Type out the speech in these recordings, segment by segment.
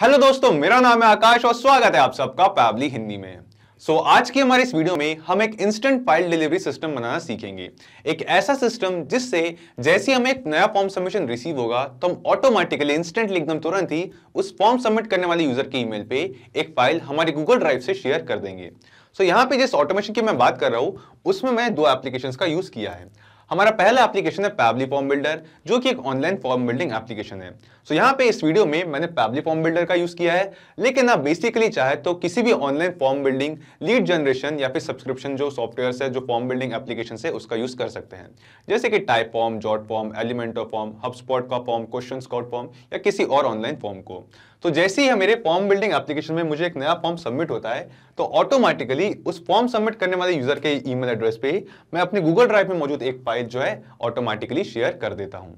hello दोस्तों मेरा नाम है आकाश और स्वागत है आप सबका पैबली हिंदी में सो so, आज की हमारे इस वीडियो में हम एक इंस्टेंट फाइल डिलीवरी सिस्टम बनाना सीखेंगे एक ऐसा सिस्टम जिससे जैसे हमें एक नया फॉर्म सबमिशन रिसीव होगा तो हम ऑटोमेटिकली इंस्टेंटली एकदम तुरंत ही उस फॉर्म सबमिट करने वाले यूजर के ईमेल पे एक फाइल हमारे गूगल ड्राइव से शेयर कर देंगे सो so, यहाँ पे जिस ऑटोमेशन की मैं बात कर रहा हूँ उसमें मैं दो एप्लीकेशन का यूज किया है हमारा पहला एप्लीकेशन है पैबली फॉर्म बिल्डर जो कि एक ऑनलाइन फॉर्म बिल्डिंग एप्लीकेशन है सो so, यहाँ पे इस वीडियो में मैंने पैबली फॉर्म बिल्डर का यूज किया है लेकिन आप बेसिकली चाहे तो किसी भी online form building lead generation या फिर सब्सक्रिप्शन जो सॉफ्टवेयर है जो फॉर्म बिल्डिंग एप्लीकेशन है उसका यूज कर सकते हैं जैसे कि Typeform Jotform Elementor form HubSpot का फॉर्म क्वेश्चन स्कॉट फॉर्म या किसी और ऑनलाइन फॉर्म को तो जैसे ही मेरे फॉर्म बिल्डिंग एप्लीकेशन में मुझे एक नया फॉर्म सबमिट होता है तो ऑटोमेटिकली उस फॉर्म सबमिट करने वाले यूजर के ईमेल एड्रेस पे मैं अपने गूगल ड्राइव में मौजूद एक फाइल जो है ऑटोमेटिकली शेयर कर देता हूँ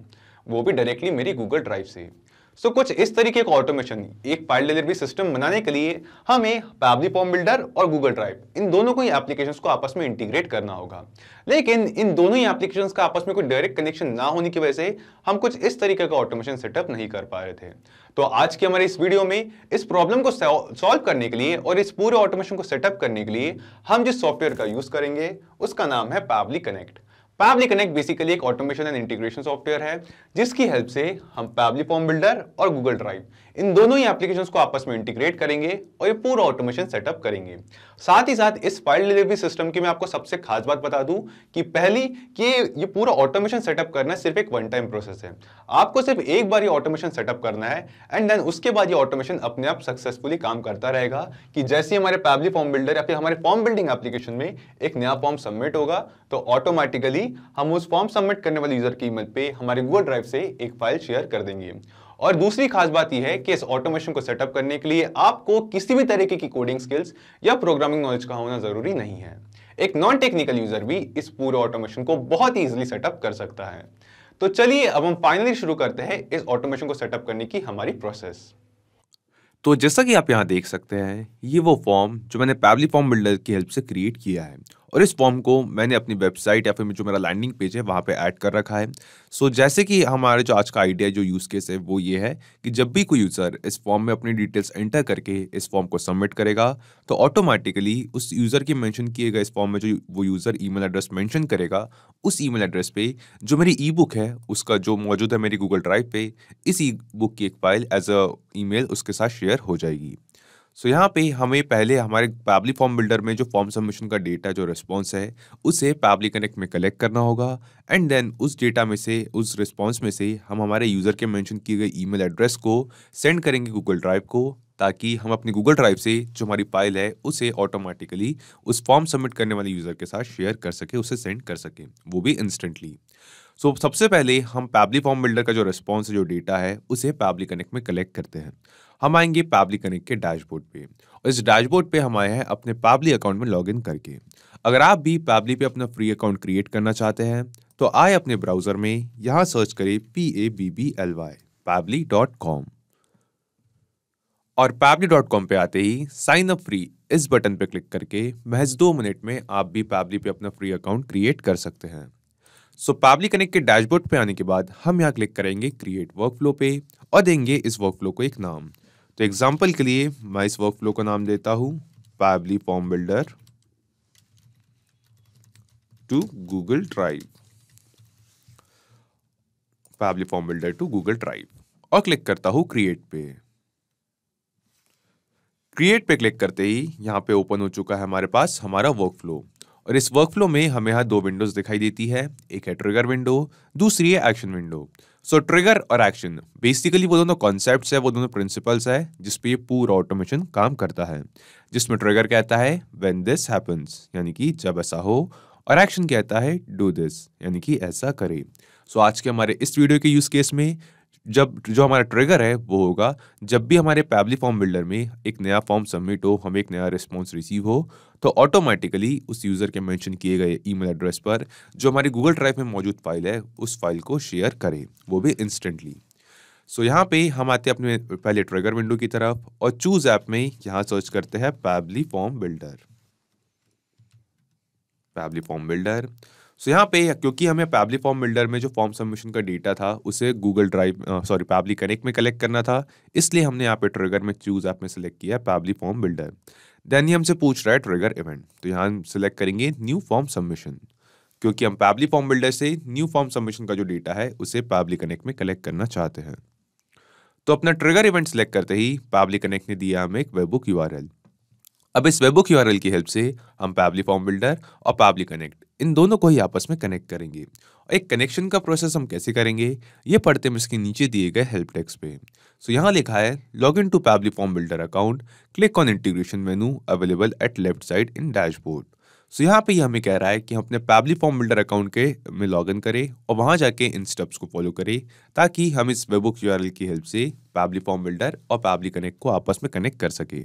वो भी डायरेक्टली मेरी गूगल ड्राइव से सो कुछ इस तरीके का ऑटोमेशन एक फाइल डिलीवरी सिस्टम बनाने के लिए हमें पैबली फॉर्म बिल्डर और गूगल ड्राइव इन दोनों को ही एप्लीकेशन को आपस में इंटीग्रेट करना होगा लेकिन इन दोनों ही एप्लीकेशन का आपस में कोई डायरेक्ट कनेक्शन ना होने की वजह से हम कुछ इस तरीके का ऑटोमेशन सेटअप नहीं कर पा रहे थे तो आज के हमारे इस वीडियो में इस प्रॉब्लम को सॉल्व करने के लिए और इस पूरे ऑटोमेशन को सेटअप करने के लिए हम जिस सॉफ्टवेयर का यूज करेंगे उसका नाम है Pabbly Connect Pabbly Connect basically एक ऑटोमेशन एंड इंटीग्रेशन सॉफ्टवेयर है जिसकी हेल्प से हम पैबली फॉर्म बिल्डर और गूगल ड्राइव इन दोनों ही एप्लीकेशन को आपस में इंटीग्रेट करेंगे और ये पूरा ऑटोमेशन सेटअप करेंगे साथ ही साथ इस फाइल डिलीवरी सिस्टम की मैं आपको सबसे खास बात बता दूं कि पहली कि ये पूरा ऑटोमेशन सेटअप करना सिर्फ एक वन टाइम प्रोसेस है आपको सिर्फ एक बार ये ऑटोमेशन सेटअप करना है एंड देन उसके बाद ये ऑटोमेशन अपने आप सक्सेसफुली काम करता रहेगा कि जैसे हमारे पैबली फॉर्म बिल्डर या फिर हमारे फॉर्म बिल्डिंग एप्लीकेशन में एक नया फॉर्म सबमिट होगा तो ऑटोमेटिकली हम उस फॉर्म सबमिट करने वाले यूजर की ईमेल पे हमारे गूगल ड्राइव से एक फाइल शेयर कर देंगे और दूसरी खास बात यह है कि इस ऑटोमेशन को सेटअप करने के लिए आपको किसी भी तरीके की कोडिंग स्किल्स या प्रोग्रामिंग नॉलेज का होना जरूरी नहीं है एक नॉन टेक्निकल यूजर भी इस पूरे ऑटोमेशन को बहुत ही इजिली सेटअप कर सकता है तो चलिए अब हम फाइनली शुरू करते हैं इस ऑटोमेशन को सेटअप करने की हमारी प्रोसेस तो जैसा कि आप यहाँ देख सकते हैं ये वो फॉर्म जो मैंने पैबली फॉर्म बिल्डर की हेल्प से क्रिएट किया है और इस फॉर्म को मैंने अपनी वेबसाइट या फिर जो मेरा लैंडिंग पेज है वहाँ पे ऐड कर रखा है सो so, जैसे कि हमारे जो आज का आइडिया जो यूज़ केस है वो ये है कि जब भी कोई यूज़र इस फॉर्म में अपनी डिटेल्स एंटर करके इस फॉर्म को सबमिट करेगा तो ऑटोमेटिकली उस यूज़र के मैंशन किए गए इस फॉर्म में जो वो यूज़र ई एड्रेस मैंशन करेगा उस ई एड्रेस पर जो मेरी ई बुक है उसका जो मौजूद है मेरी गूगल ड्राइव पर इस ई बुक की एक फाइल एज अ ई उसके साथ शेयर हो जाएगी सो यहाँ पे हमें पहले हमारे पैबली फॉर्म बिल्डर में जो फॉर्म सबमिशन का डेटा जो रिस्पॉन्स है उसे पैबली कनेक्ट में कलेक्ट करना होगा एंड देन उस डेटा में से उस रिस्पॉन्स में से हम हमारे यूज़र के मैंशन किए गए ई एड्रेस को सेंड करेंगे गूगल ड्राइव को ताकि हम अपने गूगल ड्राइव से जो हमारी फाइल है उसे ऑटोमेटिकली उस फॉर्म सबमिट करने वाले यूज़र के साथ शेयर कर सके उसे सेंड कर सके वो भी इंस्टेंटली सो so, सबसे पहले हम पैबली फॉर्म बिल्डर का जो रिस्पॉन्स जो डेटा है उसे पैबली कनेक्ट में कलेक्ट करते हैं हम आएंगे पैबली कनेक्ट के डैशबोर्ड पे और इस डैशबोर्ड पे हम आए हैं अपने पैबली अकाउंट में लॉगिन करके अगर आप भी पैबली पे अपना फ्री अकाउंट क्रिएट करना चाहते हैं तो आए अपने ब्राउजर में यहाँ सर्च करें P A B B L Y Pabbly dot com और पैबली डॉट कॉम पर आते ही साइन अप फ्री इस बटन पर क्लिक करके महज दो मिनट में आप भी पैबली पे अपना फ्री अकाउंट क्रिएट कर सकते हैं सो पैबली कनेक्ट के डैशबोर्ड पे आने के बाद हम यहाँ क्लिक करेंगे क्रिएट वर्कफ्लो पे और देंगे इस वर्कफ्लो को एक नाम तो एग्जाम्पल के लिए मैं इस वर्क फ्लो का नाम देता हूं Pabbly form Builder to Google Drive Pabbly form Builder to Google Drive और क्लिक करता हूं क्रिएट पे क्रिएट पे क्लिक करते ही यहां पे ओपन हो चुका है हमारे पास हमारा वर्क फ्लो और इस वर्क फ्लो में हमें यहाँ दो विंडोज दिखाई देती है एक है ट्रिगर विंडो दूसरी है एक्शन विंडो सो ट्रिगर और एक्शन बेसिकली वो दोनों कॉन्सेप्ट है वो दोनों प्रिंसिपल्स है जिसपे ये पूरा ऑटोमेशन काम करता है जिसमें ट्रिगर कहता है वेन दिस हैपन्स यानी कि जब ऐसा हो और एक्शन कहता है डू दिस यानी कि ऐसा करें सो so, आज के हमारे इस वीडियो के यूज़ केस में जब जो हमारा ट्रिगर है वो होगा जब भी हमारे पैबली फॉर्म बिल्डर में एक नया फॉर्म सबमिट हो हमें एक नया रिस्पॉन्स रिसीव हो तो ऑटोमेटिकली उस यूज़र के मेंशन किए गए ईमेल एड्रेस पर जो हमारी गूगल ड्राइव में मौजूद फाइल है उस फाइल को शेयर करें वो भी इंस्टेंटली सो so, यहाँ पे हम आते हैं अपने पहले ट्रिगर विंडो की तरफ और चूज ऐप में यहाँ सर्च करते हैं Pabbly form Builder Pabbly form Builder so यहाँ पे क्योंकि हमें पैबली फॉर्म बिल्डर में जो फॉर्म सबमिशन का डेटा था उसे Google Drive sorry Pabbly Connect में कलेक्ट करना था इसलिए हमने यहाँ पे ट्रिगर में चूज ऐप में सेलेक्ट किया पैबली फॉर्म बिल्डर देन ही हमसे पूछ रहा है ट्रिगर इवेंट तो यहाँ हम सिलेक्ट करेंगे न्यू फॉर्म सबमिशन क्योंकि हम पैबली फॉर्म बिल्डर से न्यू फॉर्म सबमिशन का जो डेटा है उसे पैबली कनेक्ट में कलेक्ट करना चाहते हैं तो अपना ट्रिगर इवेंट सेलेक्ट करते ही पैबली कनेक्ट ने दिया हमें एक वेबुक यू अब इस वेबुक यू की हेल्प से हम पैबली फॉर्म बिल्डर और पैबली कनेक्ट इन दोनों को ही आपस में कनेक्ट करेंगे एक कनेक्शन का प्रोसेस हम कैसे करेंगे ये पढ़ते हैं इसके नीचे दिए गए हेल्प डेस्क पे सो so, यहाँ लिखा है log in to Pabbly form Builder account click on integration menu available at left side in dashboard so यहाँ पे ये हमें कह रहा है कि हम अपने पैबली फॉर्म बिल्डर अकाउंट के में लॉग इन करें और वहाँ जाके इन स्टेप्स को फॉलो करें ताकि हम इस बुक यूआरएल की हेल्प से पैबली फॉर्म बिल्डर और पैबली कनेक्ट को आपस में कनेक्ट कर सकें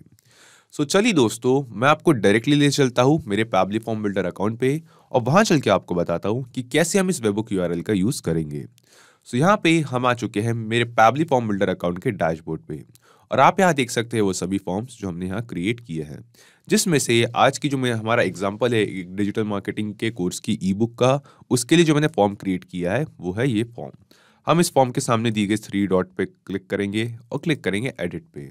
सो so, चलिए दोस्तों मैं आपको डायरेक्टली ले चलता हूँ मेरे पैबली फॉर्म बिल्डर अकाउंट पे और वहाँ चल के आपको बताता हूँ कि कैसे हम इस वेबुक यू का यूज़ करेंगे सो यहाँ पे हम आ चुके हैं मेरे पैबली फॉर्म बिल्डर अकाउंट के डैशबोर्ड पे और आप यहाँ देख सकते हैं वो सभी फॉर्म्स जो हमने यहाँ क्रिएट किए हैं जिसमें से आज की जो मैं हमारा एग्जाम्पल है डिजिटल मार्केटिंग के कोर्स की ई बुक का उसके लिए जो मैंने फॉर्म क्रिएट किया है वो है ये फॉर्म हम इस फॉर्म के सामने दी गई थ्री डॉट पे क्लिक करेंगे और क्लिक करेंगे एडिट पे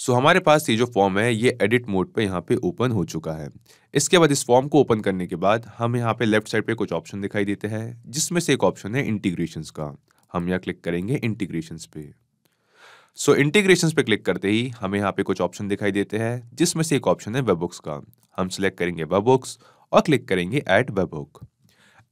सो हमारे पास ये जो फॉर्म है ये एडिट मोड पे यहाँ पे ओपन हो चुका है इसके बाद इस फॉर्म को ओपन करने के बाद हम यहाँ पे लेफ्ट साइड पे कुछ ऑप्शन दिखाई देते हैं जिसमें से एक ऑप्शन है इंटीग्रेशन का हम यहाँ क्लिक करेंगे इंटीग्रेशन पे सो इंटीग्रेशन पे क्लिक करते ही हमें यहाँ पे कुछ ऑप्शन दिखाई देते हैं जिसमें से एक ऑप्शन है बुक्स का हम सिलेक्ट करेंगे वेबुक्स और क्लिक करेंगे एट वेबुक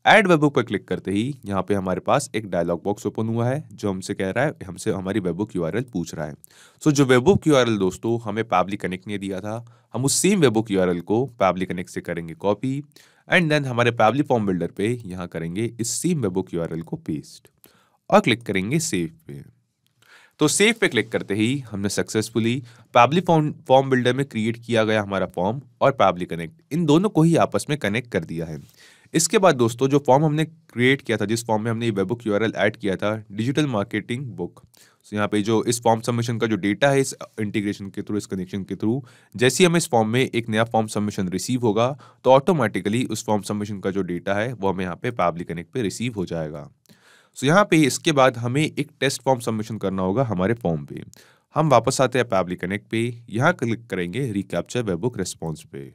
एड वेबुक पर क्लिक करते ही यहाँ पे हमारे पास एक डायलॉग बॉक्स ओपन हुआ है जो हमसे कह रहा है हमसे हमारी वेबुक यू पूछ रहा है सो so, जो वेबुक यू दोस्तों हमें पैबली कनेक्ट ने दिया था हम उस सेम वेबुक यू को पैबली कनेक्ट से करेंगे कॉपी एंड देन हमारे पैबली फॉर्म बिल्डर पे यहाँ करेंगे इस सेम वेबुक यू को पेस्ट और क्लिक करेंगे सेव पे तो सेव पे क्लिक करते ही हमने successfully Pabbly form form builder में क्रिएट किया गया हमारा फॉर्म और पैबली कनेक्ट इन दोनों को ही आपस में कनेक्ट कर दिया है इसके बाद दोस्तों जो फॉर्म हमने क्रिएट किया था जिस फॉर्म में हमने ये बुक यू ऐड किया था डिजिटल मार्केटिंग बुक सो यहाँ पे जो इस फॉर्म सबमिशन का जो डेटा है इस इंटीग्रेशन के थ्रू इस कनेक्शन के थ्रू जैसे ही हमें इस फॉर्म में एक नया फॉर्म सबमिशन रिसीव होगा तो ऑटोमेटिकली उस फॉर्म सबमिशन का जो डेटा है वो हमें यहाँ पे पब्लिक कनेक्ट पे रिसीव हो जाएगा सो so, यहाँ पे इसके बाद हमें एक टेस्ट फॉर्म सबमिशन करना होगा हमारे फॉर्म पे हम वापस आते हैं पैबली कनेक्ट पे यहाँ क्लिक करेंगे रिकैप्चर वेबबुक रिस्पॉन्स पे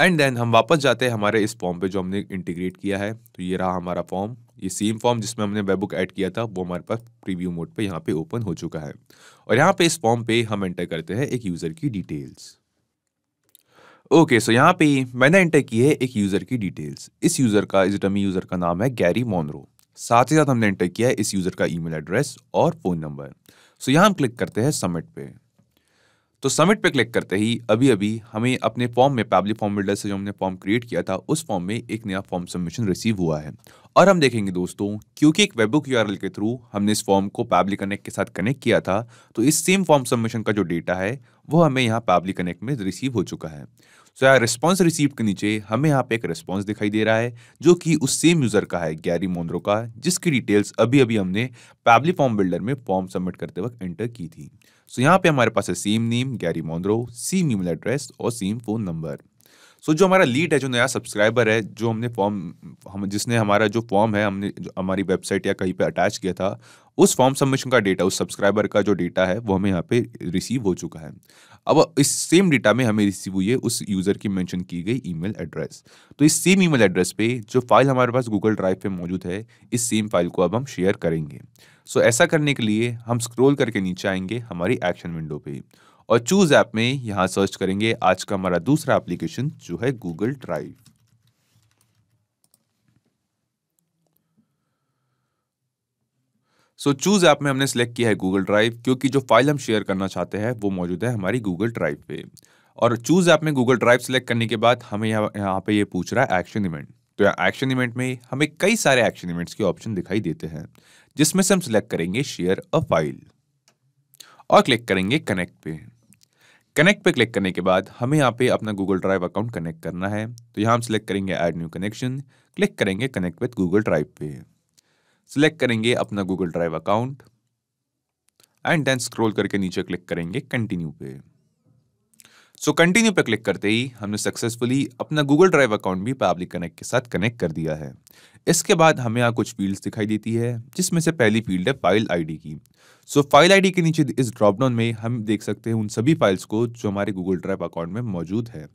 एंड देन हम वापस जाते हैं हमारे इस फॉर्म पे जो हमने इंटीग्रेट किया है तो ये रहा हमारा फॉर्म ये सेम फॉर्म जिसमें हमने वेब बुक ऐड किया था वो हमारे पास प्रीव्यू मोड पे यहाँ पे ओपन हो चुका है और यहाँ पे इस फॉर्म पे हम एंटर करते हैं एक यूज़र की details okay okay, so so यहाँ पे मैंने एंटर की है एक यूज़र की डिटेल्स इस यूज़र का इस डमी यूज़र का नाम है गैरी मोनरो साथ ही साथ हमने एंटर किया है इस यूज़र का ईमेल एड्रेस और फ़ोन नंबर सो so यहाँ हम क्लिक करते हैं सबमिट पे तो सबमिट पे क्लिक करते ही अभी अभी हमें अपने फॉर्म में पैबली फॉर्म बिल्डर से जो हमने फॉर्म क्रिएट किया था उस फॉर्म में एक नया फॉर्म सबमिशन रिसीव हुआ है और हम देखेंगे दोस्तों क्योंकि एक वेबुक यू के थ्रू हमने इस फॉर्म को पैबली कनेक्ट के साथ कनेक्ट किया था तो इस सेम फॉर्म सबमिशन का जो डेटा है वो हमें यहाँ पैबली कनेक्ट में रिसीव हो चुका है सो यहाँ रिस्पॉन्स रिसीव के नीचे हमें यहाँ पे एक रिस्पॉन्स दिखाई दे रहा है जो कि उस सेम यूज़र का है गैरी मोन्द्रो का जिसकी डिटेल्स अभी अभी हमने पैबली फॉर्म बिल्डर में फॉर्म सबमिट करते वक्त एंटर की थी सो यहाँ पे हमारे पास है same name Gary Mondro same email address और सीम फ़ोन नंबर सो जो हमारा लीड है जो नया सब्सक्राइबर है जो हमने फॉर्म हम जिसने हमारा जो फॉर्म है हमने जो हमारी वेबसाइट या कहीं पे अटैच किया था उस फॉर्म सबमिशन का डेटा उस सब्सक्राइबर का जो डेटा है वो हमें यहाँ पे रिसीव हो चुका है अब इस सेम डेटा में हमें रिसीव हुई है उस यूज़र की मेंशन की गई ईमेल एड्रेस तो इस सेम ईमेल एड्रेस पे जो फाइल हमारे पास गूगल ड्राइव पे मौजूद है इस सेम फाइल को अब हम शेयर करेंगे सो ऐसा करने के लिए हम स्क्रोल करके नीचे आएंगे हमारी एक्शन विंडो पे और चूज ऐप में यहाँ सर्च करेंगे आज का हमारा दूसरा एप्लीकेशन जो है Google Drive so choose app में हमने सेलेक्ट किया है गूगल ड्राइव क्योंकि जो फाइल हम शेयर करना चाहते हैं वो मौजूद है हमारी गूगल ड्राइव पे और चूज ऐप में गूगल ड्राइव सेलेक्ट करने के बाद हमें यहाँ पे ये पूछ रहा है एक्शन इवेंट तो एक्शन इवेंट में हमें कई सारे एक्शन इवेंट्स के ऑप्शन दिखाई देते हैं जिसमें से हम सिलेक्ट करेंगे शेयर अ फाइल और क्लिक करेंगे कनेक्ट पे कनेक्ट पे क्लिक करने के बाद हमें यहाँ पे अपना गूगल ड्राइव अकाउंट कनेक्ट करना है तो यहाँ हम सिलेक्ट करेंगे ऐड न्यू कनेक्शन क्लिक करेंगे कनेक्ट विथ गूगल ड्राइव पे सिलेक्ट करेंगे अपना Google Drive account and then scroll करके नीचे क्लिक करेंगे कंटिन्यू पे सो कंटिन्यू पर क्लिक करते ही हमने सक्सेसफुली अपना गूगल ड्राइव अकाउंट भी पब्लिक कनेक्ट के साथ कनेक्ट कर दिया है इसके बाद हमें यहाँ कुछ फील्ड्स दिखाई देती है जिसमें से पहली फील्ड है फाइल आईडी की सो फाइल आईडी के नीचे इस ड्रॉपडाउन में हम देख सकते हैं उन सभी फाइल्स को जो हमारे गूगल ड्राइव अकाउंट में मौजूद है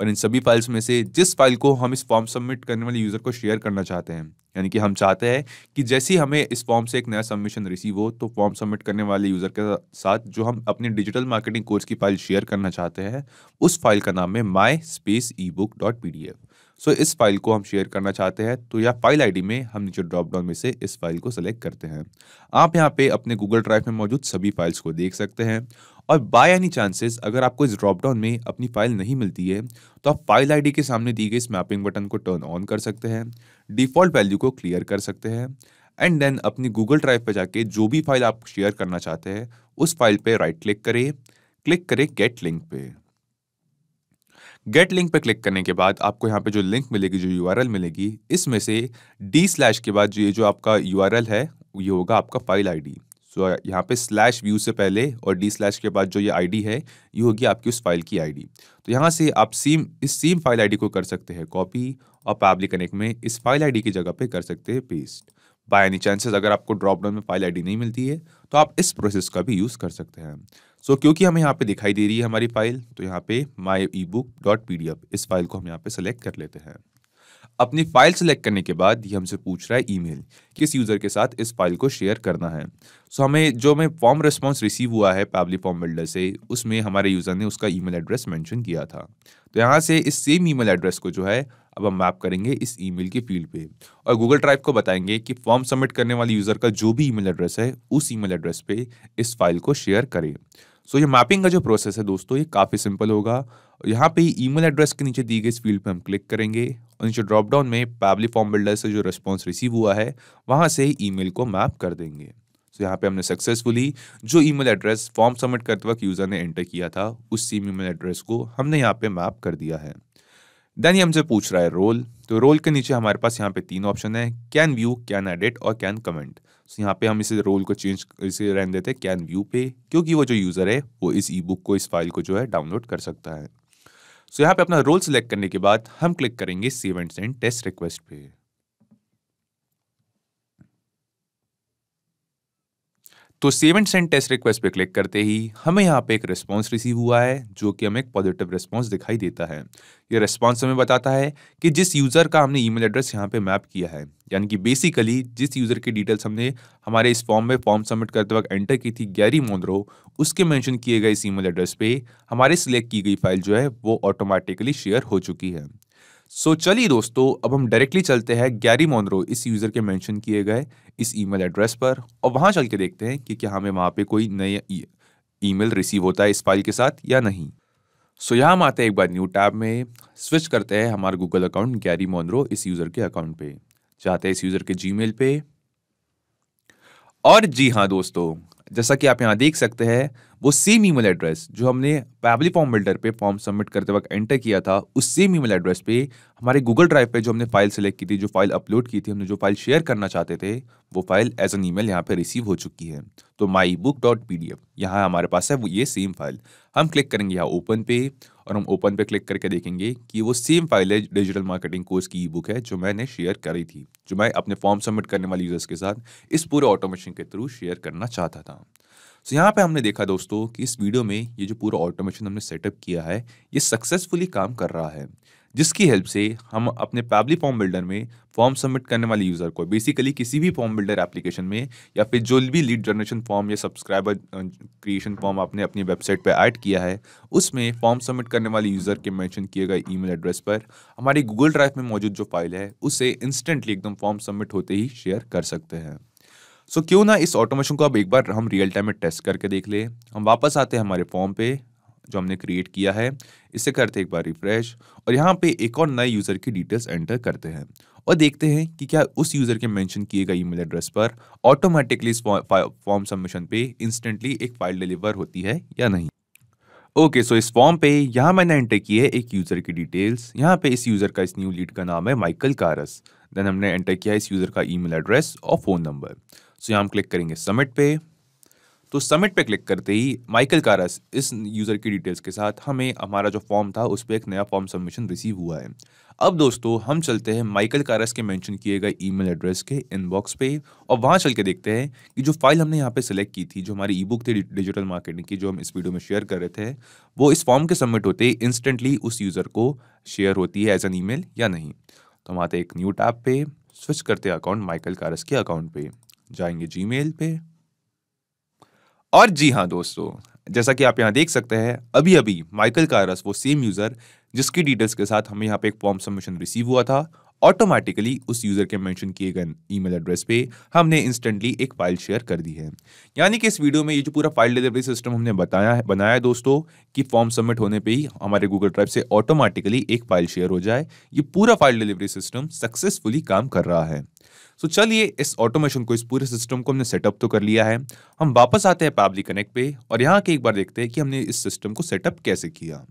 और इन सभी फाइल्स में से जिस फाइल को हम इस फॉर्म सबमिट करने वाले यूज़र को शेयर करना चाहते हैं यानी कि हम चाहते हैं कि जैसे ही हमें इस फॉर्म से एक नया सबमिशन रिसीव हो तो फॉर्म सबमिट करने वाले यूज़र के साथ जो हम अपने डिजिटल मार्केटिंग कोर्स की फाइल शेयर करना चाहते हैं उस फाइल का नाम है my space E book dot P D F so इस फाइल को हम शेयर करना चाहते हैं तो या फाइल आईडी में हम नीचे ड्रॉप डाउन में से इस फाइल को सेलेक्ट करते हैं आप यहाँ पे अपने गूगल ड्राइव में मौजूद सभी फाइल्स को देख सकते हैं और बाय एनी चांसेस अगर आपको इस ड्रॉप डाउन में अपनी फाइल नहीं मिलती है तो आप फाइल आईडी के सामने दी गई इस मैपिंग बटन को टर्न ऑन कर सकते हैं डिफॉल्ट वैल्यू को क्लियर कर सकते हैं एंड देन अपनी गूगल ड्राइव पर जाके जो भी फाइल आप शेयर करना चाहते हैं उस फाइल पर राइट क्लिक करें क्लिक करें गेट लिंक पे गेट लिंक पर क्लिक करने के बाद आपको यहाँ पे जो लिंक मिलेगी जो यू मिलेगी इसमें से डी स्लैश के बाद जो ये जो आपका यू है ये होगा आपका फाइल आई सो so, यहाँ पे स्लैश व्यू से पहले और डी स्लैश के बाद जो ये आईडी है ये होगी आपकी उस फाइल की आईडी तो यहाँ से आप सेम इस सेम फाइल आईडी को कर सकते हैं कॉपी और पब्लिक कनेक्ट में इस फाइल आईडी की जगह पे कर सकते हैं पेस्ट बाय एनी चांसेस अगर आपको ड्रॉप डाउन में फाइल आईडी नहीं मिलती है तो आप इस प्रोसेस का भी यूज़ कर सकते हैं सो so, क्योंकि हमें यहाँ पे दिखाई दे रही है हमारी फाइल तो यहाँ पे my e book dot P D F इस फाइल को हम यहाँ पे सेलेक्ट कर लेते हैं अपनी फाइल सेलेक्ट करने के बाद ये हमसे पूछ रहा है ईमेल किस यूज़र के साथ इस फाइल को शेयर करना है सो so, हमें जो हमें फॉर्म रिस्पॉन्स रिसीव हुआ है पैबली फॉर्म बिल्डर से उसमें हमारे यूज़र ने उसका ईमेल एड्रेस मेंशन किया था तो यहाँ से इस सेम ईमेल एड्रेस को जो है अब हम मैप करेंगे इस ईमेल की फील्ड पे और गूगल ड्राइव को बताएंगे कि फॉर्म सबमिट करने वाले यूज़र का जो भी ईमेल एड्रेस है उस ईमेल एड्रेस पे इस फाइल को शेयर करें सो so, ये मैपिंग का जो प्रोसेस है दोस्तों ये काफ़ी सिंपल होगा यहाँ पे मेल एड्रेस के नीचे दी गई इस फील्ड पे हम क्लिक करेंगे और नीचे ड्रॉप डाउन में पैबली फॉर्म बिल्डर से जो रिस्पॉन्स रिसीव हुआ है वहाँ से ही ईमेल को मैप कर देंगे सो so, यहाँ पे हमने सक्सेसफुली जो ईमेल एड्रेस फॉर्म सबमिट करते वक्त यूज़र ने एंटर किया था उस सेम ईमेल एड्रेस को हमने यहाँ पे मैप कर दिया है देन ये हमसे पूछ रहा है रोल तो रोल के नीचे हमारे पास यहाँ पे तीन ऑप्शन है कैन व्यू कैन एडिट और कैन कमेंट सो यहाँ पे हम इसे रोल को चेंज इसे रहने देते हैं कैन व्यू पे क्योंकि वो जो यूज़र है वो इस ई बुक को इस फाइल को जो है डाउनलोड कर सकता है सो so यहाँ पे अपना रोल सेलेक्ट करने के बाद हम क्लिक करेंगे saved and send test request पे तो सेवन सेंट टेस्ट रिक्वेस्ट पे क्लिक करते ही हमें यहाँ पे एक रिस्पॉन्स रिसीव हुआ है जो कि हमें एक पॉजिटिव रिस्पॉन्स दिखाई देता है ये रिस्पॉन्स हमें बताता है कि जिस यूज़र का हमने ईमेल एड्रेस यहाँ पे मैप किया है यानी कि बेसिकली जिस यूज़र की डिटेल्स हमने हमारे इस फॉर्म में फॉर्म सबमिट करते वक्त एंटर की थी गैरी मोन्द्रो उसके मैंशन किए गए इस ई एड्रेस पर हमारे सिलेक्ट की गई फाइल जो है वो ऑटोमेटिकली शेयर हो चुकी है सो so, चलिए दोस्तों अब हम डायरेक्टली चलते हैं गैरी मोनरो इस यूज़र के मेंशन किए गए इस ईमेल एड्रेस पर और वहाँ चल के देखते हैं कि क्या हमें वहाँ पे कोई नया ईमेल रिसीव होता है इस फाइल के साथ या नहीं सो so, यहाँ हम आते हैं एक बार न्यू टैब में स्विच करते हैं हमारा गूगल अकाउंट गैरी मोनरो इस यूज़र के अकाउंट पे जाते हैं इस यूज़र के जी पे और जी हाँ दोस्तों जैसा कि आप यहाँ देख सकते हैं वो सेम ईमेल एड्रेस जो हमने पैबली फॉर्म बिल्डर पे फॉर्म सबमिट करते वक्त एंटर किया था उस सेम ईमेल एड्रेस पे हमारे गूगल ड्राइव पे जो हमने फाइल सेलेक्ट की थी जो फाइल अपलोड की थी हमने जो फाइल शेयर करना चाहते थे वो फाइल एज एन ईमेल यहाँ पे रिसीव हो चुकी है तो my book dot P D F यहाँ हमारे पास है वो ये सेम फाइल हम क्लिक करेंगे यहाँ ओपन पे और हम ओपन पे क्लिक करके देखेंगे कि वो सेम फाइल है डिजिटल मार्केटिंग कोर्स की ई बुक है जो मैंने शेयर करी थी जो मैं अपने फॉर्म सबमिट करने वाले यूज़र्स के साथ इस पूरे ऑटोमेशन के थ्रू शेयर करना चाहता था सो यहाँ पे हमने देखा दोस्तों कि इस वीडियो में ये जो पूरा ऑटोमेशन हमने सेटअप किया है ये सक्सेसफुली काम कर रहा है जिसकी हेल्प से हम अपने पैबली फॉर्म बिल्डर में फॉर्म सबमिट करने वाले यूज़र को बेसिकली किसी भी फॉर्म बिल्डर एप्लीकेशन में या फिर जो भी लीड जनरेशन फॉर्म या सब्सक्राइबर क्रिएशन फॉर्म आपने अपनी वेबसाइट पर ऐड किया है उसमें फॉर्म सबमिट करने वाले यूज़र के मेंशन किए गए ईमेल एड्रेस पर हमारी गूगल ड्राइव में मौजूद जो फाइल है उसे इंस्टेंटली एकदम फॉर्म सबमिट होते ही शेयर कर सकते हैं सो क्यों ना इस ऑटोमेशन को अब एक बार हम रियल टाइम में टेस्ट करके देख ले हम वापस आते हैं हमारे फॉर्म पे जो हमने क्रिएट किया है इसे करते एक बार रिफ्रेश और यहाँ पे एक और नए यूज़र की डिटेल्स एंटर करते हैं और देखते हैं कि क्या उस यूज़र के मेंशन किए गए ईमेल एड्रेस पर ऑटोमेटिकली इस फॉर्म सबमिशन पे इंस्टेंटली एक फाइल डिलीवर होती है या नहीं ओके सो इस फॉर्म पे यहाँ मैंने एंटर किए है एक यूज़र की डिटेल्स यहाँ पे इस यूज़र का इस न्यू लीड का नाम है माइकल कारस देन हमने एंटर किया इस यूज़र का ईमेल एड्रेस और फ़ोन नंबर सो यहाँ हम क्लिक करेंगे सबमिट पे तो सबमिट पे क्लिक करते ही माइकल कारस इस यूज़र की डिटेल्स के साथ हमें हमारा जो फॉर्म था उस पर एक नया फॉर्म सबमिशन रिसीव हुआ है अब दोस्तों हम चलते हैं माइकल कारस के मेंशन किए गए ईमेल एड्रेस के इनबॉक्स पे और वहाँ चल के देखते हैं कि जो फाइल हमने यहाँ पे सेलेक्ट की थी जो हमारी ई बुक थी डिजिटल मार्केटिंग की जो हम इस वीडियो में शेयर कर रहे थे वो इस फॉर्म के सबमिट होते ही इंस्टेंटली उस यूज़र को शेयर होती है एज एन ई या नहीं तो हम आते एक न्यू टैप पे स्विच करते अकाउंट माइकल कारस के अकाउंट पर जाएंगे जीमेल पे और जी हाँ दोस्तों जैसा कि आप यहाँ देख सकते हैं अभी अभी माइकल कारस वो सेम यूज़र जिसकी डिटेल्स के साथ हमें यहाँ पे एक फॉर्म सबमिशन रिसीव हुआ था ऑटोमेटिकली उस यूजर के मेंशन किए गए ईमेल एड्रेस पे हमने इंस्टेंटली एक फाइल शेयर कर दी है यानी कि इस वीडियो में ये जो पूरा फाइल डिलीवरी सिस्टम हमने बताया है बनाया है दोस्तों कि फॉर्म सबमिट होने पे ही हमारे गूगल ड्राइव से ऑटोमेटिकली एक फाइल शेयर हो जाए ये पूरा फाइल डिलीवरी सिस्टम सक्सेसफुली काम कर रहा है सो so, चलिए इस ऑटोमेशन को इस पूरे सिस्टम को हमने सेटअप तो कर लिया है हम वापस आते हैं पैबली कनेक्ट पे और यहाँ के एक बार देखते हैं कि हमने इस सिस्टम को सेटअप कैसे किया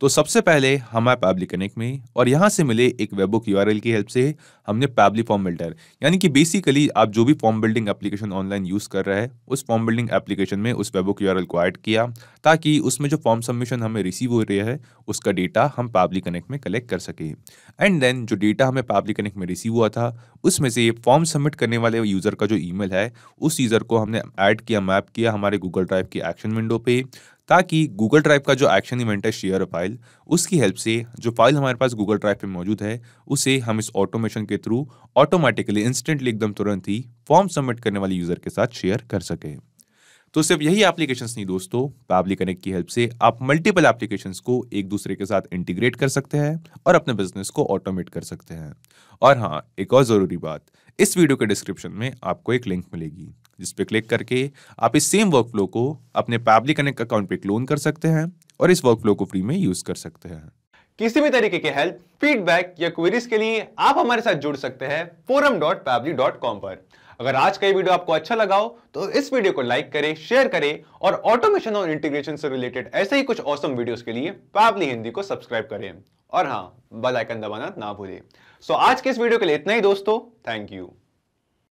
तो सबसे पहले हम आए पैबली कनेक्ट में और यहाँ से मिले एक वेबुक यू की हेल्प से हमने पैबली फॉर्म बिल्डर यानी कि बेसिकली आप जो भी form building application online use कर रहे हैं उस फॉर्म बिल्डिंग एप्लीकेशन में उस वेबुक यू को ऐड किया ताकि उसमें जो फॉर्म सबमिशन हमें रिसीव हो रहा है उसका डेटा हम पैबली कनेक्ट में कलेक्ट कर सकें एंड देन जो डेटा हमें पैबली कनेक्ट में रिसीव हुआ था उसमें से फॉर्म सबमिट करने वाले यूज़र का जो ई है उस यूज़र को हमने ऐड किया मैप किया हमारे गूगल ड्राइव की एक्शन विंडो पर ताकि गूगल ड्राइव का जो एक्शन इवेंट है शेयर फाइल उसकी हेल्प से जो फाइल हमारे पास गूगल ड्राइव पे मौजूद है उसे हम इस ऑटोमेशन के थ्रू ऑटोमेटिकली इंस्टेंटली एकदम तुरंत ही फॉर्म सबमिट करने वाले यूजर के साथ शेयर कर सकें तो सिर्फ यही एप्लीकेशन नहीं दोस्तों पैबली कनेक्ट की हेल्प से आप मल्टीपल एप्लीकेशन को एक दूसरे के साथ इंटीग्रेट कर सकते हैं और अपने बिजनेस को ऑटोमेट कर सकते हैं और हाँ एक और ज़रूरी बात इस वीडियो के डिस्क्रिप्शन में आपको एक लिंक मिलेगी जिस पे क्लिक करके आप इस सेम वर्कफ्लो को अपने पैबली कनेक्ट अकाउंट पे क्लोन कर सकते हैं और इस वर्कफ्लो को फ्री में यूज कर सकते हैं किसी भी तरीके के हेल्प फीडबैक या क्वेरीज के लिए आप हमारे साथ जुड़ सकते हैं फोरम पर अगर आज का ये वीडियो आपको अच्छा लगा हो तो इस वीडियो को लाइक करें शेयर करें और ऑटोमेशन और इंटीग्रेशन से रिलेटेड ऐसे ही कुछ औसम वीडियोस के लिए पैबली हिंदी को सब्सक्राइब करें और हाँ बेल आइकन दबाना ना भूलें सो आज के इस वीडियो के लिए इतना ही दोस्तों थैंक यू